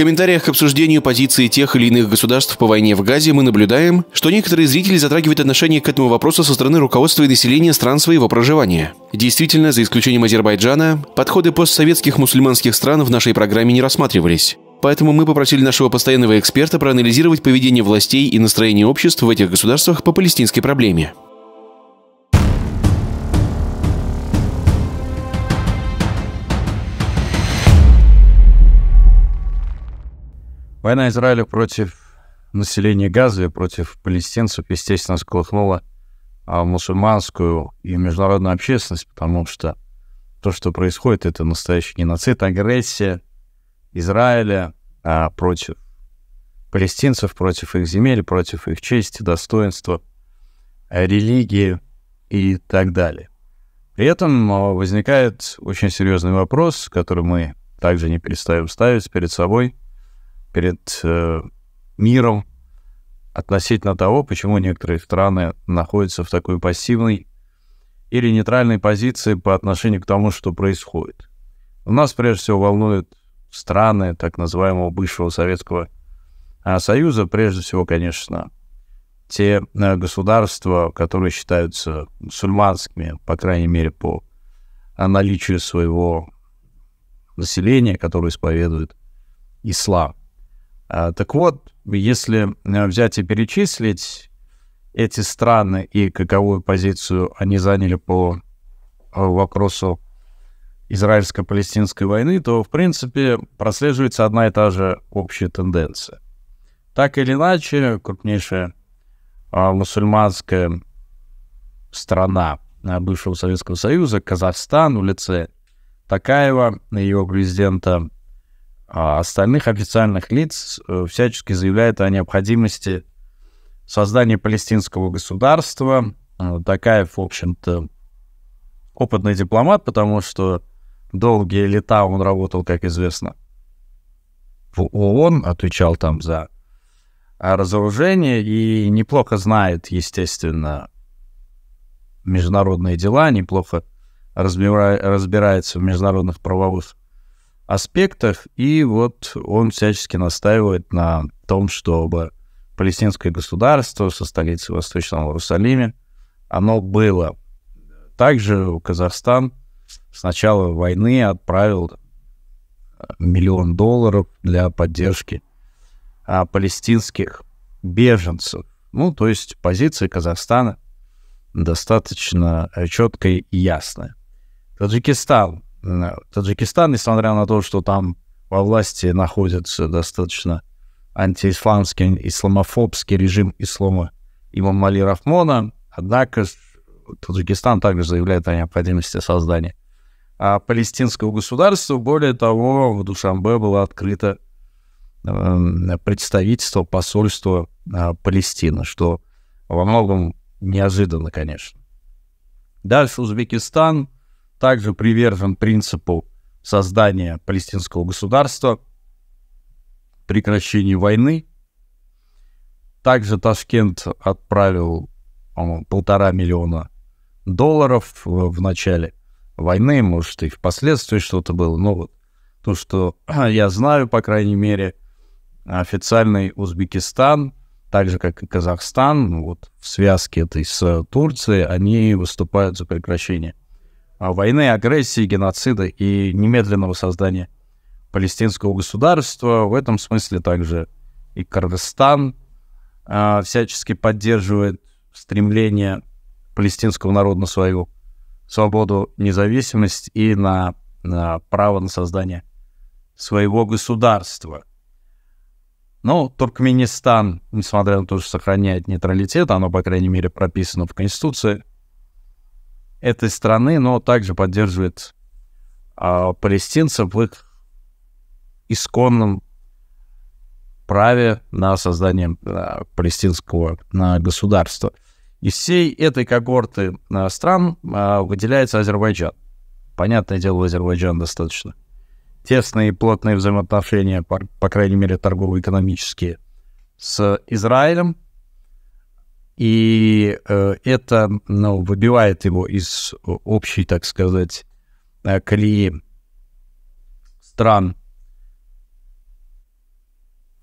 комментариях к обсуждению позиции тех или иных государств по войне в Газе мы наблюдаем, что некоторые зрители затрагивают отношение к этому вопросу со стороны руководства и населения стран своего проживания. Действительно, за исключением Азербайджана, подходы постсоветских мусульманских стран в нашей программе не рассматривались. Поэтому мы попросили нашего постоянного эксперта проанализировать поведение властей и настроение обществ в этих государствах по палестинской проблеме. Война Израиля против населения Газы, против палестинцев, естественно, сколыхнула а, мусульманскую и международную общественность, потому что то, что происходит, это настоящий геноцид, агрессия Израиля а, против палестинцев, против их земель, против их чести, достоинства, э, религии и так далее. При этом а, возникает очень серьезный вопрос, который мы также не перестаем ставить перед собой перед э, миром относительно того, почему некоторые страны находятся в такой пассивной или нейтральной позиции по отношению к тому, что происходит. У нас прежде всего волнуют страны так называемого бывшего Советского а, Союза, прежде всего, конечно, те э, государства, которые считаются мусульманскими, по крайней мере, по а, наличию своего населения, которое исповедует ислам. А, так вот, если э, взять и перечислить эти страны и каковую позицию они заняли по э, вопросу израильско-палестинской войны, то, в принципе, прослеживается одна и та же общая тенденция. Так или иначе, крупнейшая а, мусульманская страна бывшего Советского Союза, Казахстан в лице Такаева, ее президента а остальных официальных лиц э, всячески заявляет о необходимости создания палестинского государства. Э, такая, в общем-то, опытный дипломат, потому что долгие лета он работал, как известно, в ООН, отвечал там за разоружение и неплохо знает, естественно, международные дела, неплохо разбира... разбирается в международных правовых аспектах, и вот он всячески настаивает на том, чтобы палестинское государство со столицей восточном Иерусалиме оно было. Также Казахстан с начала войны отправил э, миллион долларов для поддержки а, палестинских беженцев. Ну, то есть позиция Казахстана достаточно э, четкая и ясная. Таджикистан Таджикистан, несмотря на то, что там во власти находится достаточно антиисламский, исламофобский режим ислама имам Али Рахмона, однако Таджикистан также заявляет о необходимости создания а палестинского государства. Более того, в Душамбе было открыто эм, представительство, посольство а, Палестины, что во многом неожиданно, конечно. Дальше Узбекистан – также привержен принципу создания палестинского государства, прекращения войны. Также Ташкент отправил полтора миллиона долларов в начале войны, может, и впоследствии что-то было. Но вот то, что я знаю, по крайней мере, официальный Узбекистан, так же, как и Казахстан, вот в связке этой с э, Турцией, они выступают за прекращение а, войны, агрессии, геноцида и немедленного создания палестинского государства. В этом смысле также и Кыргызстан а, всячески поддерживает стремление палестинского народа на свою свободу, независимость и на, на право на создание своего государства. Но Туркменистан, несмотря на то, что сохраняет нейтралитет, оно, по крайней мере, прописано в Конституции, этой страны, но также поддерживает а, палестинцев в их исконном праве на создание а, палестинского а, государства. Из всей этой когорты а, стран а, выделяется Азербайджан. Понятное дело, Азербайджан достаточно тесные и плотные взаимоотношения, по, по крайней мере, торгово-экономические, с Израилем – и э, это ну, выбивает его из общей, так сказать, э, колеи стран,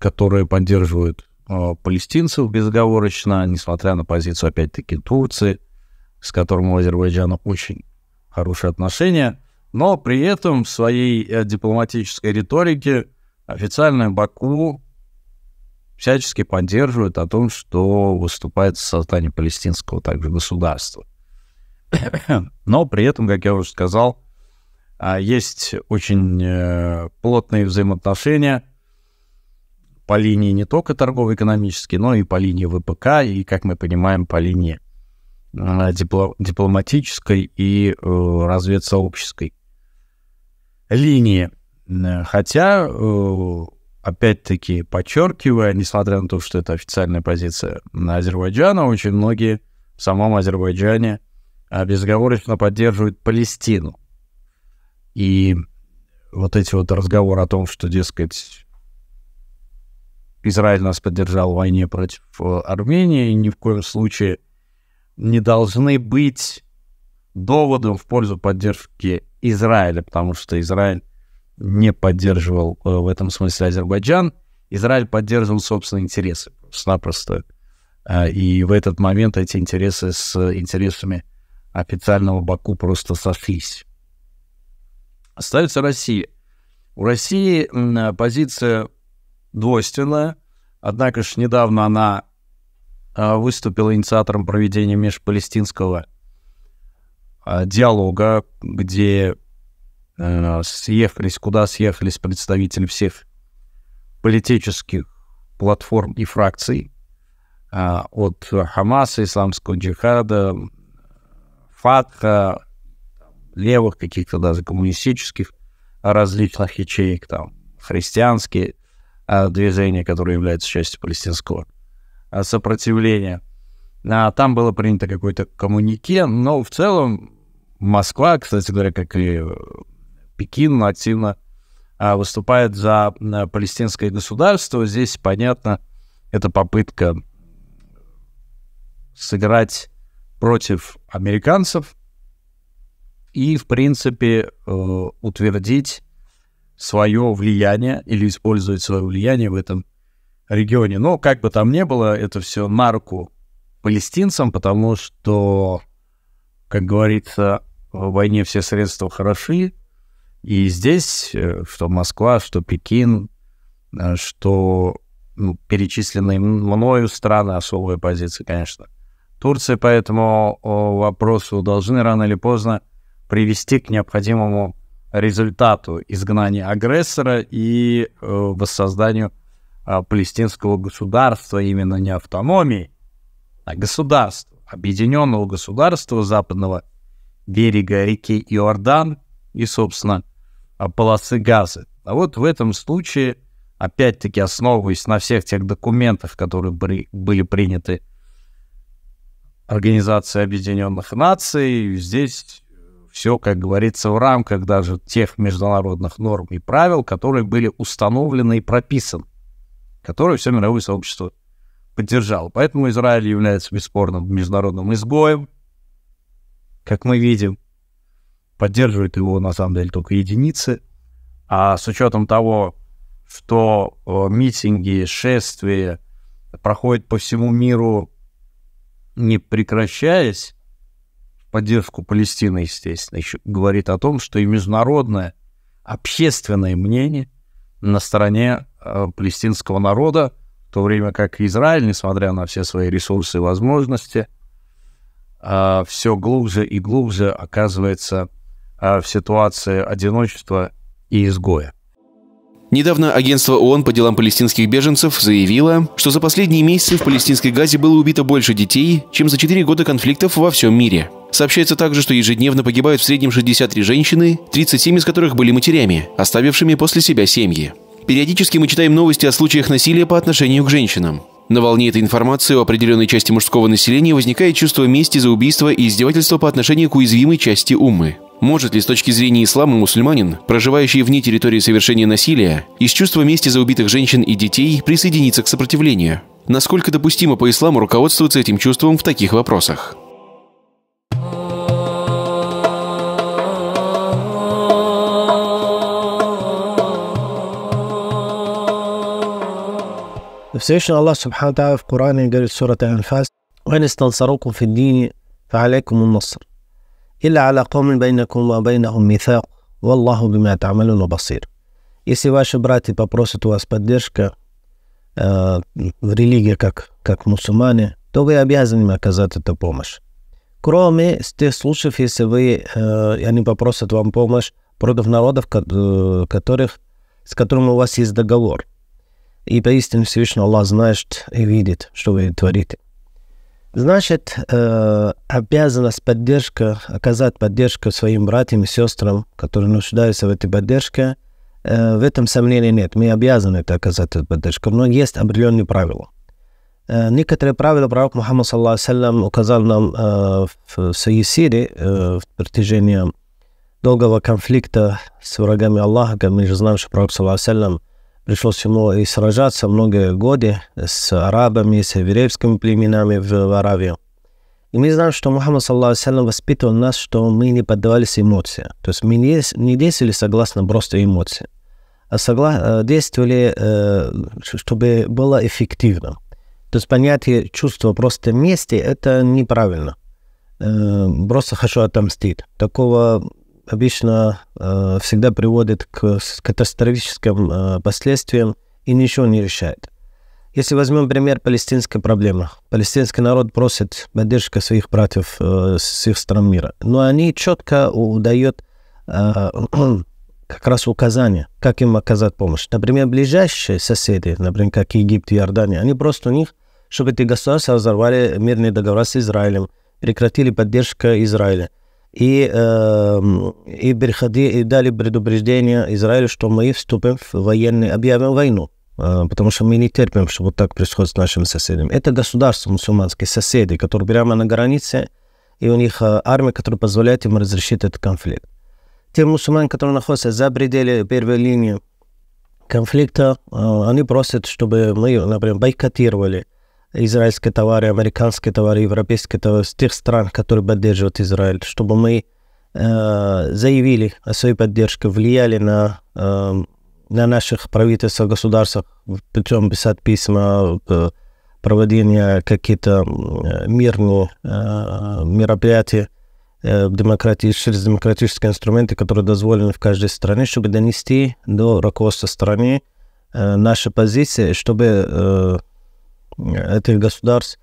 которые поддерживают э, палестинцев безоговорочно, несмотря на позицию, опять-таки, Турции, с которым у Азербайджана очень хорошие отношения. Но при этом в своей дипломатической риторике официальная Баку всячески поддерживают о том, что выступает за создание палестинского также государства. Но при этом, как я уже сказал, а, есть очень э, плотные взаимоотношения по линии не только торгово-экономической, но и по линии ВПК, и, как мы понимаем, по линии а, дипломатической и э, разведсообщеской линии. Э, хотя опять-таки подчеркивая, несмотря на то, что это официальная позиция на Азербайджана, очень многие в самом Азербайджане безоговорочно поддерживают Палестину. И вот эти вот разговоры о том, что, дескать, Израиль нас поддержал в войне против э, Армении, ни в коем случае не должны быть доводом в пользу поддержки Израиля, потому что Израиль не поддерживал э, в этом смысле Азербайджан. Израиль поддерживал собственные интересы, просто-напросто. Э, и в этот момент эти интересы с интересами официального Баку просто сошлись. Остается Россия. У России позиция двойственная, однако же недавно она э, выступила инициатором проведения межпалестинского диалога, где Э, съехались, куда съехались представители всех политических платформ и фракций, э, от Хамаса, исламского джихада, Фатха, левых каких-то даже коммунистических различных ячеек, там, христианские э, движения, которые являются частью палестинского сопротивления. А там было принято какое-то коммунике, но в целом Москва, кстати говоря, как и Пекин активно а, выступает за палестинское государство. Здесь, понятно, это попытка сыграть против американцев и, в принципе, э, утвердить свое влияние или использовать свое влияние в этом регионе. Но как бы там ни было, это все на руку палестинцам, потому что, как говорится, в войне все средства хороши, и здесь, э, что Москва, что Пекин, э, что ну, перечисленные мною страны, особые позиции, конечно. Турция по этому вопросу должны рано или поздно привести к необходимому результату изгнания агрессора и э, воссозданию э, палестинского государства, именно не автономии, а государства, объединенного государства западного берега реки Иордан – и, собственно, полосы газа. А вот в этом случае, опять-таки основываясь на всех тех документах, которые были приняты Организацией Объединенных Наций, здесь все, как говорится, в рамках даже тех международных норм и правил, которые были установлены и прописаны, которые все мировое сообщество поддержало. Поэтому Израиль является бесспорным международным изгоем, как мы видим, поддерживают его на самом деле только единицы. А с учетом того, что э, митинги, шествия проходят по всему миру, не прекращаясь, поддержку Палестины, естественно, еще говорит о том, что и международное общественное мнение на стороне э, палестинского народа, в то время как Израиль, несмотря на все свои ресурсы и возможности, э, все глубже и глубже оказывается Э, в ситуации одиночества и изгоя. Недавно агентство ООН по делам палестинских беженцев заявило, что за последние месяцы в палестинской Газе было убито больше детей, чем за 4 года конфликтов во всем мире. Сообщается также, что ежедневно погибают в среднем 63 женщины, 37 из которых были матерями, оставившими после себя семьи. Периодически мы читаем новости о случаях насилия по отношению к женщинам. На волне этой информации у определенной части мужского населения возникает чувство мести за убийство и издевательство по отношению к уязвимой части умы. Может ли с точки зрения ислама мусульманин, проживающий вне территории совершения насилия, из чувства мести за убитых женщин и детей присоединиться к сопротивлению? Насколько допустимо по исламу руководствоваться этим чувством в таких вопросах? Всевышний Аллах Субхану в Коране говорит в Сурат Аль-Фас «Вен истанцарукум фиддини фаалейкум наср» «Илля аля комин бейнакум ва бейнахум митхак, валлаху бима та'малюна басир». Если ваши братья попросят у вас поддержка э, в религии, как, как мусульмане, то вы обязаны оказать эту помощь. Кроме тех случаев, если вы, э, они попросят вам помощь против народов, э, которых, с которыми у вас есть договор. И поистине Всевышний Аллах знает и видит, что вы творите. Значит, э, обязанность поддержка, оказать поддержку своим братьям и сестрам, которые нуждаются в этой поддержке, э, в этом сомнений нет. Мы обязаны это оказать эту поддержку, но есть определенные правила. Э, некоторые правила пророк Мухаммад саллаллаху указал нам э, в, своей сире в протяжении долгого конфликта с врагами Аллаха, как мы же знаем, что пророк саллаллаху Пришлось ему и сражаться многие годы с арабами, с еврейскими племенами в Аравии. И мы знаем, что Мухаммад, саллаху воспитывал нас, что мы не поддавались эмоциям. То есть мы не, не действовали согласно просто эмоциям, а согла- э, действовали, э, чтобы было эффективно. То есть понятие чувства просто мести – это неправильно. Э, просто хочу отомстить. Такого обычно э, всегда приводит к катастрофическим э, последствиям и ничего не решает. Если возьмем пример палестинской проблемы. Палестинский народ просит поддержки своих братьев э, с их стран мира. Но они четко дают э, как раз указания, как им оказать помощь. Например, ближайшие соседи, например, как Египет и Иордания, они просто у них, чтобы эти государства разорвали мирные договор с Израилем, прекратили поддержку Израиля – и, э, и, приходи, и дали предупреждение Израилю, что мы вступим в военный, объявим войну, э, потому что мы не терпим, что вот так происходит с нашими соседями. Это государство мусульманские соседи, которые прямо на границе, и у них э, армия, которая позволяет им разрешить этот конфликт. Те мусульмане, которые находятся за пределами первой линии конфликта, э, они просят, чтобы мы, например, бойкотировали – израильские товары, американские товары, европейские товары с тех стран, которые поддерживают Израиль, чтобы мы э, заявили о своей поддержке, влияли на, э, на наших правительствах, государствах, путем писать письма, э, каких-то мирных э, э мероприятий, э, демократии, через демократические инструменты, которые дозволены в каждой стране, чтобы донести до руководства страны э, наши позиции, чтобы э, этих государств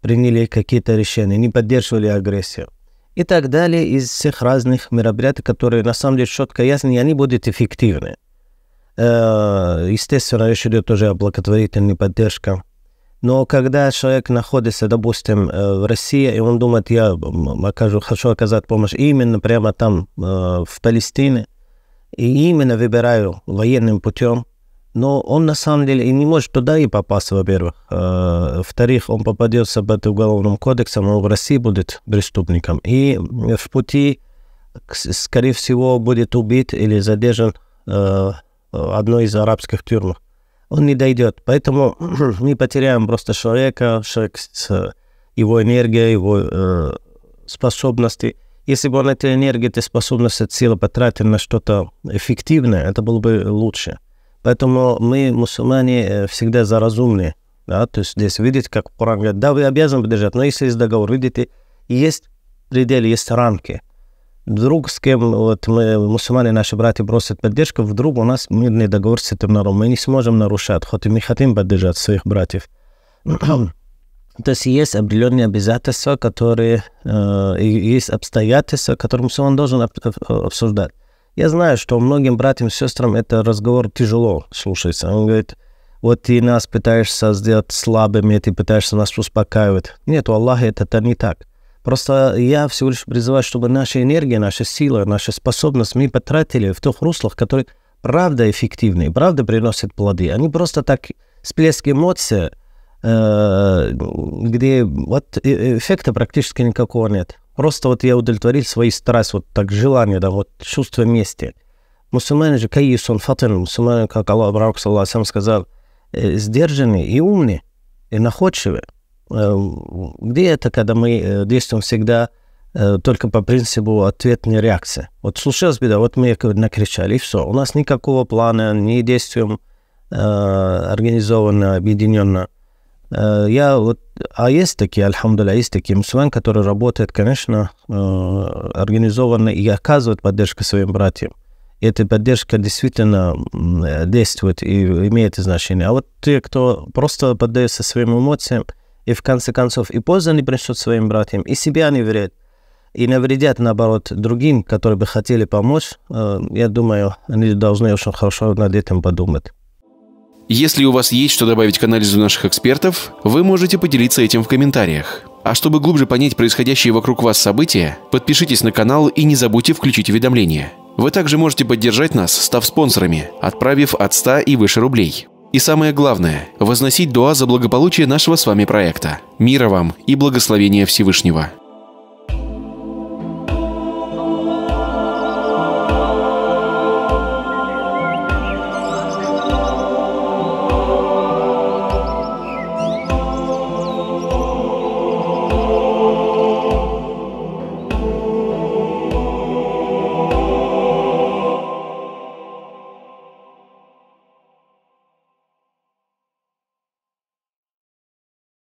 приняли какие-то решения, не поддерживали агрессию и так далее из всех разных мероприятий, которые на самом деле четко ясны, и они будут эффективны. Э, естественно, речь идет тоже о благотворительной поддержке. Но когда человек находится, допустим, э, в России, и он думает, я окажу, хочу оказать помощь именно прямо там, э, в Палестине, и именно выбираю военным путем, но он на самом деле и не может туда и попасть, во-первых. Э, во-вторых, он попадется под уголовным кодексом, он в России будет преступником. И э, в пути, скорее всего, будет убит или задержан э, одной из арабских тюрьм. Он не дойдет. Поэтому мы потеряем просто человека, человек с его энергией, его способности. если бы он эту энергию, эти способности, силы потратил на что-то эффективное, это было бы лучше. Поэтому мы, мусульмане, э, всегда за разумные. Да? То есть здесь видите, как Коран говорит, да, вы обязаны поддержать, но если есть договор, видите, есть пределы, есть рамки. Вдруг с кем вот мы, мусульмане, наши братья бросят поддержку, вдруг у нас мирный договор с этим народом. Мы не сможем нарушать, хоть и мы хотим поддержать своих братьев. То есть есть определенные обязательства, которые, э, есть обстоятельства, которые мусульман должен обсуждать. Я знаю, что многим братьям и сестрам это разговор тяжело слушается. Он говорит, вот ты нас пытаешься сделать слабыми, ты пытаешься нас успокаивать. Нет, у Аллаха это, то не так. Просто я всего лишь призываю, чтобы наша энергия, наша сила, наша способность мы потратили в тех руслах, которые правда эффективны, правда приносят плоды. Они просто так всплеск эмоций, э, где вот э, эффекта практически никакого нет. Просто вот я удовлетворил свои страсть, вот так желание, да, вот чувство мести. Мусульмане же, каис он фатен, мусульмане, как Аллах Брак, сам сказал, э, сдержанные и умные, и находчивые. Э, где это, когда мы э, действуем всегда э, только по принципу ответной реакции? Вот случилась беда, вот мы накричали, и все. У нас никакого плана, не действуем э, организованно, объединенно. Э, я вот, а есть такие, альхамдуля, есть такие мусульмане, которые работают, конечно, э, организованно и оказывают поддержку своим братьям. И эта поддержка действительно э, действует и имеет значение. А вот те, кто просто поддается своим эмоциям, и в конце концов и поздно не принесут своим братьям, и себя они вредят, и навредят, наоборот, другим, которые бы хотели помочь, я думаю, они должны очень хорошо над этим подумать. Если у вас есть что добавить к анализу наших экспертов, вы можете поделиться этим в комментариях. А чтобы глубже понять происходящие вокруг вас события, подпишитесь на канал и не забудьте включить уведомления. Вы также можете поддержать нас, став спонсорами, отправив от 100 и выше рублей. И самое главное, возносить дуа за благополучие нашего с вами проекта. Мира вам и благословения Всевышнего.